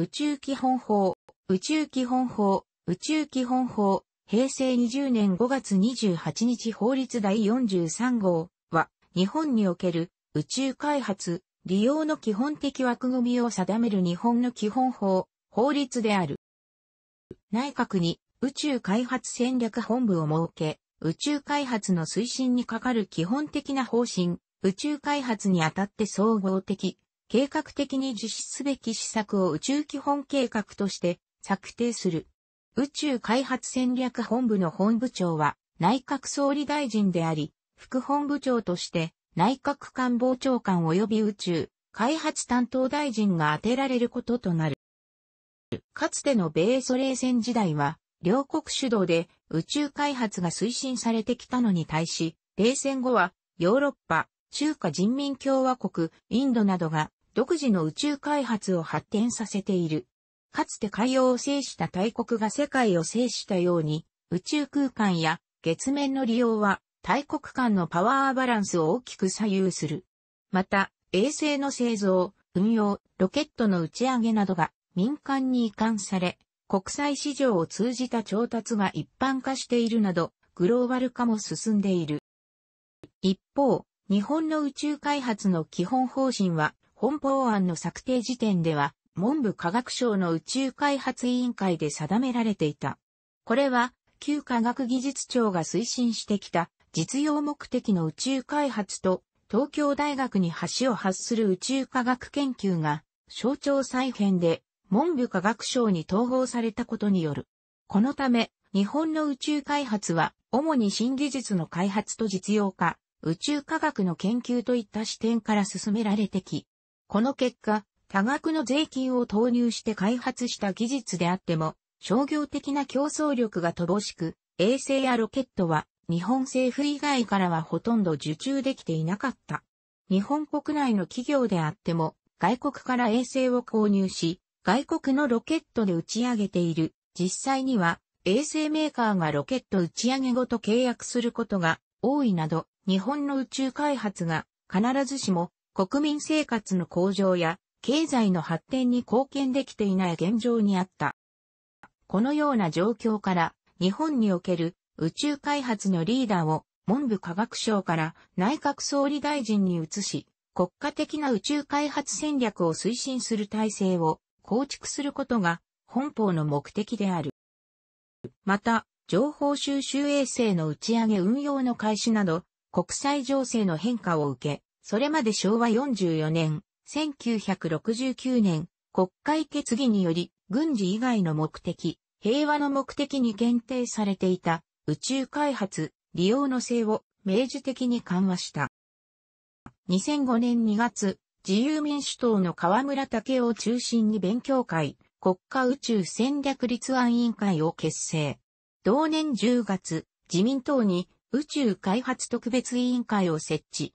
宇宙基本法、宇宙基本法、宇宙基本法、平成20年5月28日法律第43号は、日本における宇宙開発、利用の基本的枠組みを定める日本の基本法、法律である。内閣に宇宙開発戦略本部を設け、宇宙開発の推進にかかる基本的な方針、宇宙開発にあたって総合的、計画的に実施すべき施策を宇宙基本計画として策定する。宇宙開発戦略本部の本部長は内閣総理大臣であり、副本部長として内閣官房長官及び宇宙開発担当大臣が当てられることとなる。かつての米ソ冷戦時代は、両国主導で宇宙開発が推進されてきたのに対し、冷戦後はヨーロッパ、中華人民共和国、インドなどが独自の宇宙開発を発展させている。かつて海洋を制した大国が世界を制したように、宇宙空間や月面の利用は大国間のパワーバランスを大きく左右する。また、衛星の製造、運用、ロケットの打ち上げなどが民間に移管され、国際市場を通じた調達が一般化しているなど、グローバル化も進んでいる。一方、日本の宇宙開発の基本方針は、本法案の策定時点では、文部科学省の宇宙開発委員会で定められていた。これは、旧科学技術庁が推進してきた実用目的の宇宙開発と東京大学に橋を発する宇宙科学研究が省庁再編で文部科学省に統合されたことによる。このため、日本の宇宙開発は主に新技術の開発と実用化、宇宙科学の研究といった視点から進められてき、この結果、多額の税金を投入して開発した技術であっても、商業的な競争力が乏しく、衛星やロケットは日本政府以外からはほとんど受注できていなかった。日本国内の企業であっても、外国から衛星を購入し、外国のロケットで打ち上げている。実際には、衛星メーカーがロケット打ち上げごと契約することが多いなど、日本の宇宙開発が必ずしも国民生活の向上や経済の発展に貢献できていない現状にあった。このような状況から日本における宇宙開発のリーダーを文部科学省から内閣総理大臣に移し、国家的な宇宙開発戦略を推進する体制を構築することが本邦の目的である。また、情報収集衛星の打ち上げ運用の開始など、国際情勢の変化を受け、それまで昭和44年、1969年、国会決議により、軍事以外の目的、平和の目的に限定されていた、宇宙開発、利用の性を明示的に緩和した。2005年2月、自由民主党の河村武を中心に勉強会、国家宇宙戦略立案委員会を結成。同年10月、自民党に宇宙開発特別委員会を設置。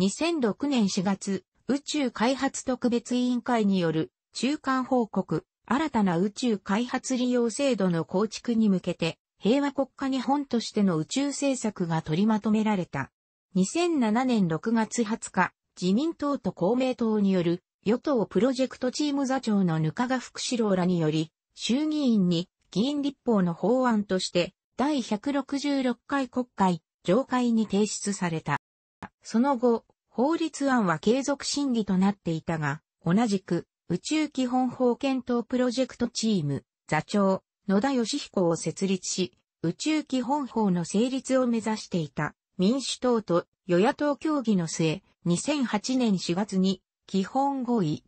2006年4月、宇宙開発特別委員会による中間報告、新たな宇宙開発利用制度の構築に向けて、平和国家日本としての宇宙政策が取りまとめられた。2007年6月20日、自民党と公明党による与党プロジェクトチーム座長のぬかが福士郎らにより、衆議院に議員立法の法案として、第166回国会、上会に提出された。その後、法律案は継続審議となっていたが、同じく宇宙基本法検討プロジェクトチーム、座長、野田義彦を設立し、宇宙基本法の成立を目指していた民主党と与野党協議の末、2008年4月に基本合意、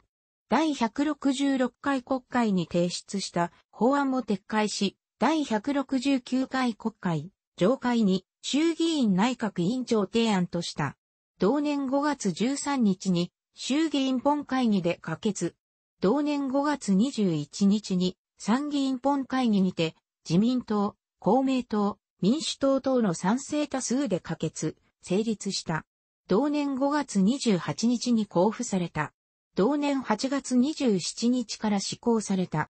第166回国会に提出した法案も撤回し、第169回国会、上会に衆議院内閣委員長提案とした。同年5月13日に衆議院本会議で可決。同年5月21日に参議院本会議にて自民党、公明党、民主党等の賛成多数で可決、成立した。同年5月28日に交付された。同年8月27日から施行された。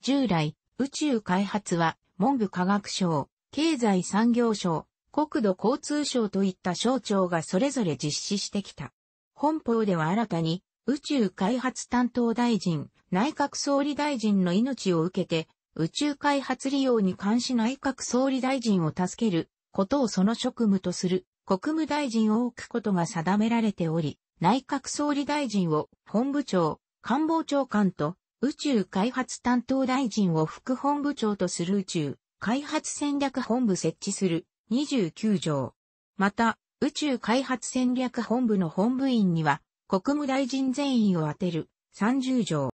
従来、宇宙開発は文部科学省、経済産業省、国土交通省といった省庁がそれぞれ実施してきた。本法では新たに、宇宙開発担当大臣、内閣総理大臣の命を受けて、宇宙開発利用に関し内閣総理大臣を助けることをその職務とする国務大臣を置くことが定められており、内閣総理大臣を本部長、官房長官と宇宙開発担当大臣を副本部長とする宇宙開発戦略本部設置する29条。また、宇宙開発戦略本部の本部員には、国務大臣全員を当てる30条。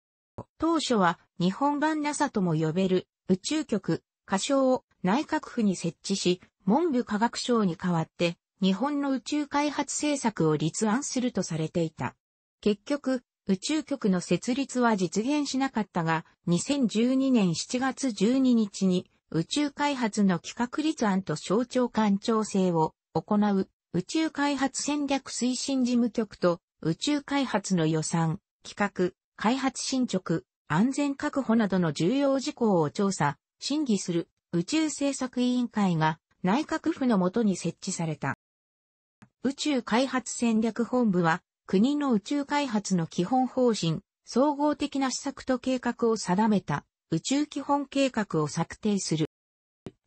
当初は日本版 NASA とも呼べる宇宙局、仮称を内閣府に設置し、文部科学省に代わって日本の宇宙開発政策を立案するとされていた。結局、宇宙局の設立は実現しなかったが、2012年7月12日に宇宙開発の企画立案と省庁間調整を行う宇宙開発戦略推進事務局と宇宙開発の予算、企画、開発進捗、安全確保などの重要事項を調査、審議する宇宙政策委員会が内閣府のもとに設置された。宇宙開発戦略本部は国の宇宙開発の基本方針、総合的な施策と計画を定めた宇宙基本計画を策定する。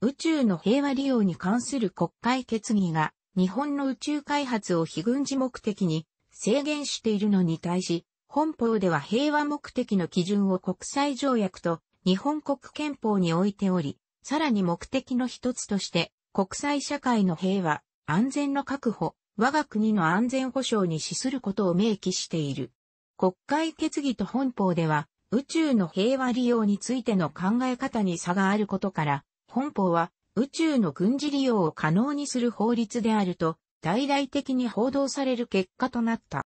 宇宙の平和利用に関する国会決議が日本の宇宙開発を非軍事目的に制限しているのに対し、本法では平和目的の基準を国際条約と日本国憲法においており、さらに目的の一つとして国際社会の平和、安全の確保、我が国の安全保障に資することを明記している。国会決議と本法では宇宙の平和利用についての考え方に差があることから、本法は宇宙の軍事利用を可能にする法律であると、大々的に報道される結果となった。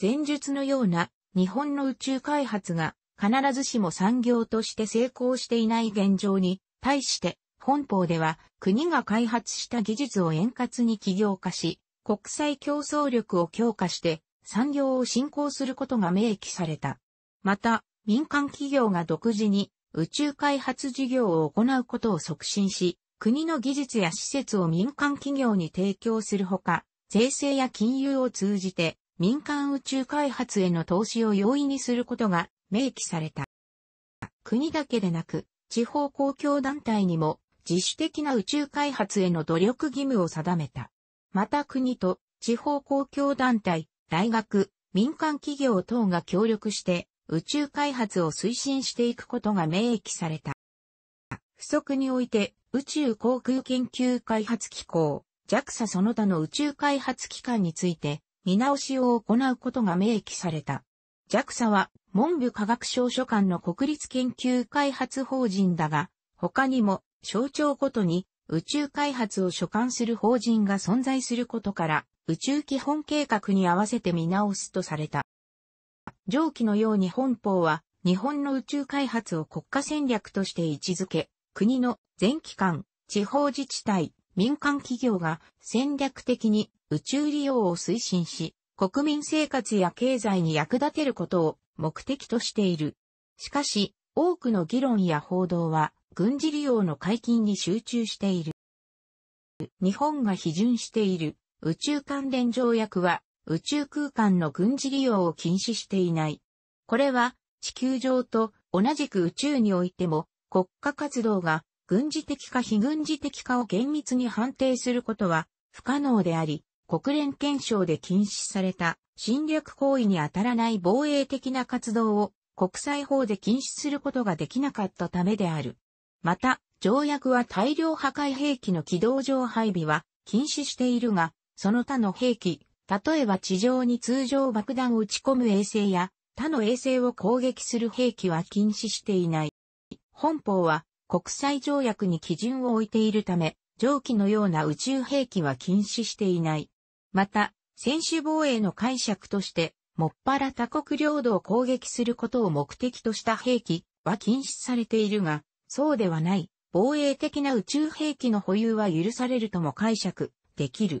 前述のような日本の宇宙開発が必ずしも産業として成功していない現状に対して本法では国が開発した技術を円滑に起業化し国際競争力を強化して産業を振興することが明記された。また、民間企業が独自に宇宙開発事業を行うことを促進し、国の技術や施設を民間企業に提供するほか、税制や金融を通じて民間宇宙開発への投資を容易にすることが明記された。国だけでなく、地方公共団体にも自主的な宇宙開発への努力義務を定めた。また国と地方公共団体、大学、民間企業等が協力して宇宙開発を推進していくことが明記された。不足において、宇宙航空研究開発機構、JAXA その他の宇宙開発機関について、見直しを行うことが明記された。JAXA は、文部科学省所管の国立研究開発法人だが、他にも、省庁ごとに、宇宙開発を所管する法人が存在することから、宇宙基本計画に合わせて見直すとされた。上記のように本邦は、日本の宇宙開発を国家戦略として位置づけ、国の全機関、地方自治体、民間企業が戦略的に宇宙利用を推進し、国民生活や経済に役立てることを目的としている。しかし、多くの議論や報道は、軍事利用の解禁に集中している。日本が批准している宇宙関連条約は宇宙空間の軍事利用を禁止していない。これは地球上と同じく宇宙においても国家活動が軍事的か非軍事的かを厳密に判定することは不可能であり、国連憲章で禁止された侵略行為に当たらない防衛的な活動を国際法で禁止することができなかったためである。また、条約は大量破壊兵器の軌道上配備は禁止しているが、その他の兵器、例えば地上に通常爆弾を打ち込む衛星や他の衛星を攻撃する兵器は禁止していない。本法は国際条約に基準を置いているため、上記のような宇宙兵器は禁止していない。また、選手防衛の解釈として、もっぱら他国領土を攻撃することを目的とした兵器は禁止されているが、そうではない防衛的な宇宙兵器の保有は許されるとも解釈できる。